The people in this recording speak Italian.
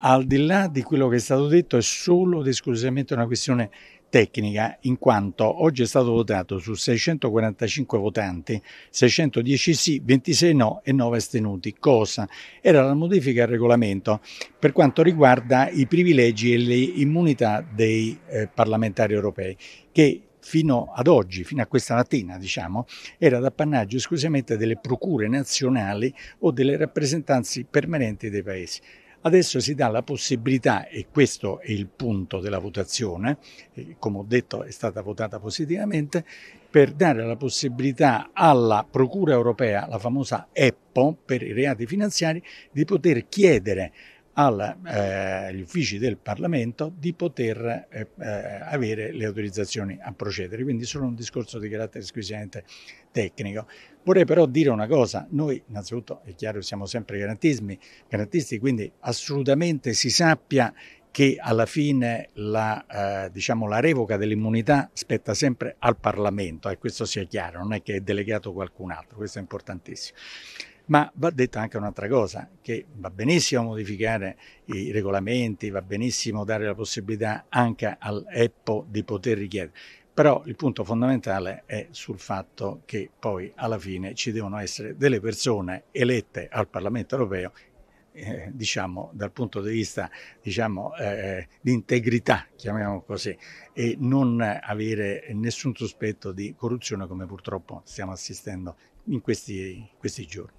al di là di quello che è stato detto, è solo ed esclusivamente una questione tecnica, in quanto oggi è stato votato su 645 votanti, 610 sì, 26 no e 9 astenuti, cosa era la modifica al regolamento per quanto riguarda i privilegi e le immunità dei eh, parlamentari europei, che fino ad oggi, fino a questa mattina, diciamo, era d'appannaggio esclusivamente delle procure nazionali o delle rappresentanze permanenti dei paesi. Adesso si dà la possibilità, e questo è il punto della votazione, come ho detto è stata votata positivamente, per dare la possibilità alla Procura europea, la famosa EPPO, per i reati finanziari, di poter chiedere agli eh, uffici del Parlamento di poter eh, eh, avere le autorizzazioni a procedere, quindi solo un discorso di carattere squisitamente tecnico. Vorrei però dire una cosa, noi innanzitutto è chiaro siamo sempre garantisti, quindi assolutamente si sappia che alla fine la, eh, diciamo, la revoca dell'immunità spetta sempre al Parlamento, e questo sia chiaro, non è che è delegato qualcun altro, questo è importantissimo ma va detta anche un'altra cosa, che va benissimo modificare i regolamenti, va benissimo dare la possibilità anche all'EPPO di poter richiedere, però il punto fondamentale è sul fatto che poi alla fine ci devono essere delle persone elette al Parlamento europeo eh, diciamo dal punto di vista diciamo eh, di integrità chiamiamo così e non avere nessun sospetto di corruzione come purtroppo stiamo assistendo in questi, questi giorni